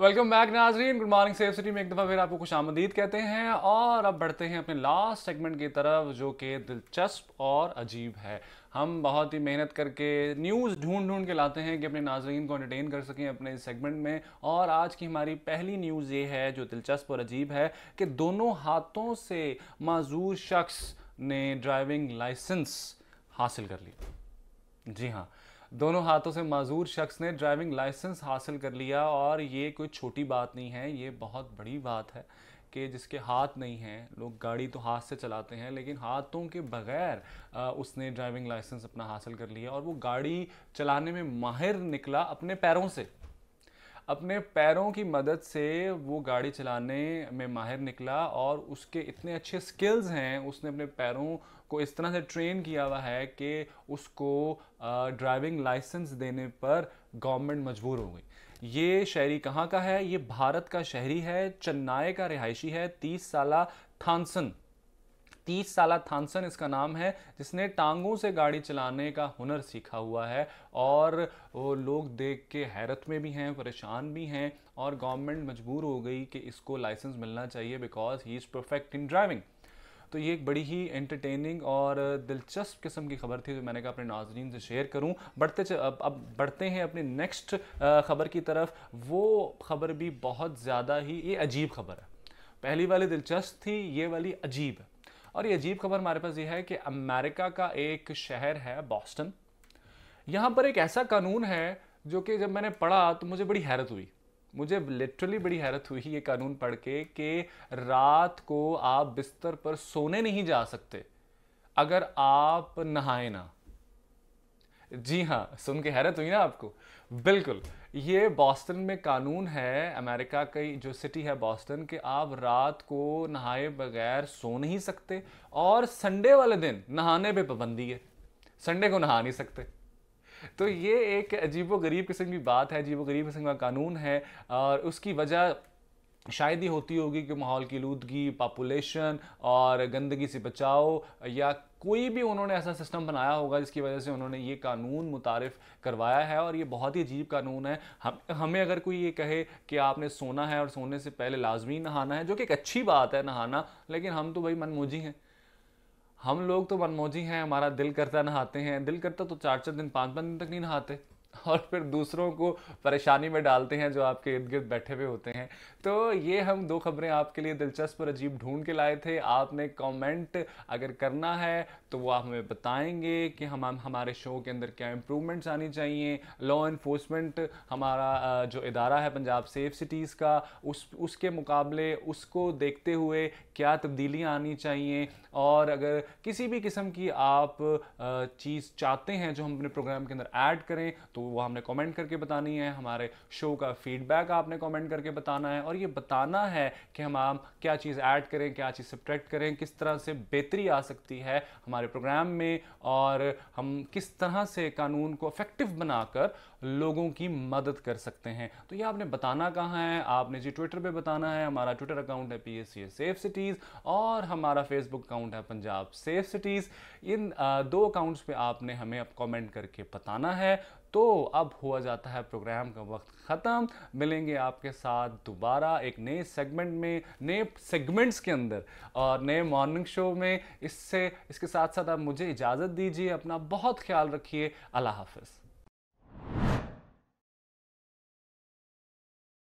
welcome back नाजरीन good morning safe city में एक दफ़ा फिर आपको खुश आमदीद कहते हैं और अब बढ़ते हैं अपने लास्ट सेगमेंट की तरफ जो कि दिलचस्प और अजीब है हम बहुत ही मेहनत करके न्यूज़ ढूंढ ढूंढ के लाते हैं कि अपने नाजरीन को एंटरटेन कर सकें अपने इस सेगमेंट में और आज की हमारी पहली न्यूज़ ये है जो दिलचस्प और अजीब है कि दोनों हाथों से माजूर शख्स ने ड्राइविंग लाइसेंस हासिल कर लिया जी हाँ दोनों हाथों से माजूर शख्स ने ड्राइविंग लाइसेंस हासिल कर लिया और ये कोई छोटी बात नहीं है ये बहुत बड़ी बात है कि जिसके हाथ नहीं हैं लोग गाड़ी तो हाथ से चलाते हैं लेकिन हाथों के बगैर उसने ड्राइविंग लाइसेंस अपना हासिल कर लिया और वो गाड़ी चलाने में माहिर निकला अपने पैरों से अपने पैरों की मदद से वो गाड़ी चलाने में माहिर निकला और उसके इतने अच्छे स्किल्स हैं उसने अपने पैरों को इस तरह से ट्रेन किया हुआ है कि उसको ड्राइविंग लाइसेंस देने पर गवर्नमेंट मजबूर हो गई ये शहरी कहाँ का है ये भारत का शहरी है चेन्नई का रिहायशी है तीस साल थानसन तीस साल थानसन इसका नाम है जिसने टांगों से गाड़ी चलाने का हुनर सीखा हुआ है और वो लोग देख के हैरत में भी हैं परेशान भी हैं और गवर्नमेंट मजबूर हो गई कि इसको लाइसेंस मिलना चाहिए because he is perfect in driving तो ये एक बड़ी ही एंटरटेनिंग और दिलचस्प किस्म की खबर थी जो मैंने कहा अपने नाजरीन से शेयर करूं बढ़ते अब अब बढ़ते हैं अपने नेक्स्ट खबर की तरफ वो खबर भी बहुत ज़्यादा ही ये अजीब खबर है पहली वाली दिलचस्प थी ये वाली अजीब है और ये अजीब खबर हमारे पास ये है कि अमेरिका का एक शहर है बॉस्टन यहाँ पर एक ऐसा कानून है जो कि जब मैंने पढ़ा तो मुझे बड़ी हैरत हुई मुझे लिटरली बड़ी हैरत हुई ये कानून पढ़ के कि रात को आप बिस्तर पर सोने नहीं जा सकते अगर आप नहाए ना जी हाँ सुन के हैरत हुई ना आपको बिल्कुल ये बॉस्टन में कानून है अमेरिका की जो सिटी है बॉस्टन के आप रात को नहाए बगैर सो नहीं सकते और संडे वाले दिन नहाने पे पाबंदी है संडे को नहा नहीं सकते तो ये एक अजीबो गरीब किस्म की बात है अजीबो गरीब किस्म का कानून है और उसकी वजह शायद ही होती होगी कि माहौल की लूदगी पॉपुलेशन और गंदगी से बचाओ या कोई भी उन्होंने ऐसा सिस्टम बनाया होगा जिसकी वजह से उन्होंने ये कानून मुतारफ़ करवाया है और ये बहुत ही अजीब कानून है हम हमें अगर कोई ये कहे कि आपने सोना है और सोने से पहले लाजमी नहाना है जो कि एक अच्छी बात है नहाना लेकिन हम तो भाई मनमोजी हैं हम लोग तो मनमोजी हैं हमारा दिल करता नहाते हैं दिल करता तो चार चार दिन पाँच पाँच दिन तक नहीं नहाते और फिर दूसरों को परेशानी में डालते हैं जो आपके इर्द गिर्द बैठे हुए होते हैं तो ये हम दो खबरें आपके लिए दिलचस्प और अजीब ढूंढ के लाए थे आपने कमेंट अगर करना है तो वो आप हमें बताएंगे कि हम हमारे शो के अंदर क्या इम्प्रूवमेंट्स आनी चाहिए लॉ इन्फोर्समेंट हमारा जो इदारा है पंजाब सेफ सिटीज़ का उस उसके मुकाबले उसको देखते हुए क्या तब्दीलियाँ आनी चाहिए और अगर किसी भी किस्म की आप चीज़ चाहते हैं जो हम अपने प्रोग्राम के अंदर ऐड करें तो वो हमने कमेंट करके बतानी है हमारे शो का फीडबैक आपने कमेंट करके बताना है और ये बताना है कि हम आप क्या चीज़ ऐड करें क्या चीज़ सब्ट्रैक्ट करें किस तरह से बेहतरी आ सकती है हमारे प्रोग्राम में और हम किस तरह से कानून को अफेक्टिव बनाकर लोगों की मदद कर सकते हैं तो ये आपने बताना कहाँ है आपने जी ट्विटर पे बताना है हमारा ट्विटर अकाउंट है P S C safe cities और हमारा फेसबुक अकाउंट है पंजाब सेफ सिटीज़ इन दो अकाउंट्स पे आपने हमें अब कमेंट करके बताना है तो अब हुआ जाता है प्रोग्राम का वक्त ख़त्म मिलेंगे आपके साथ दोबारा एक नए सेगमेंट में नए सेगमेंट्स के अंदर और नए मॉर्निंग शो में इससे इसके साथ साथ आप मुझे इजाज़त दीजिए अपना बहुत ख्याल रखिए अल्लाह हाफिज़